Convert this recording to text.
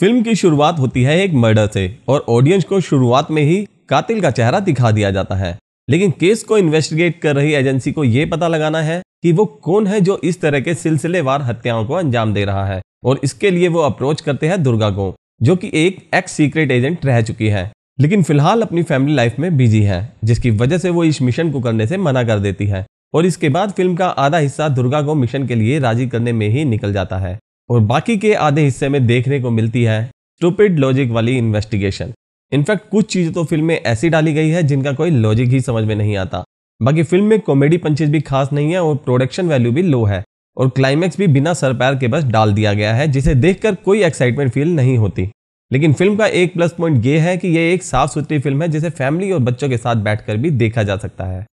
film की शुरुआत होती है एक मर्डर से और ऑडियंस को शुरुआत में ही कातिल का चेहरा दिखा दिया जाता है लेकिन केस को इन्वेस्टिगेट कर रही एजेंसी को यह पता लगाना है कि वो कौन है जो इस तरह के सिलसिलेवार हत्याओं को अंजाम दे रहा है और इसके लिए वो अप्रोच करते हैं दुर्गा को जो कि एक एक्स सीक्रेट एजेंट रह चुकी है लेकिन फिलहाल अपनी फैमिली लाइफ में बिजी है जिसकी वजह से वो इस मिशन को करने से मना कर देती है और इसके बाद फिल्म का आधा हिस्सा दुर्गा को मिशन के लिए राजी करने में ही निकल जाता है और बाकी के आधे हिस्से में देखने को मिलती है स्टूपिड लॉजिक वाली इन्वेस्टिगेशन इनफैक्ट कुछ चीज़ें तो फिल्म में ऐसी डाली गई है जिनका कोई लॉजिक ही समझ में नहीं आता बाकी फिल्म में कॉमेडी पंचेज भी खास नहीं है और प्रोडक्शन वैल्यू भी लो है और क्लाइमैक्स भी बिना सर पैर के बस डाल दिया गया है जिसे देखकर कोई एक्साइटमेंट फील नहीं होती लेकिन फिल्म का एक प्लस पॉइंट ये है कि यह एक साफ सुथरी फिल्म है जिसे फैमिली और बच्चों के साथ बैठकर भी देखा जा सकता है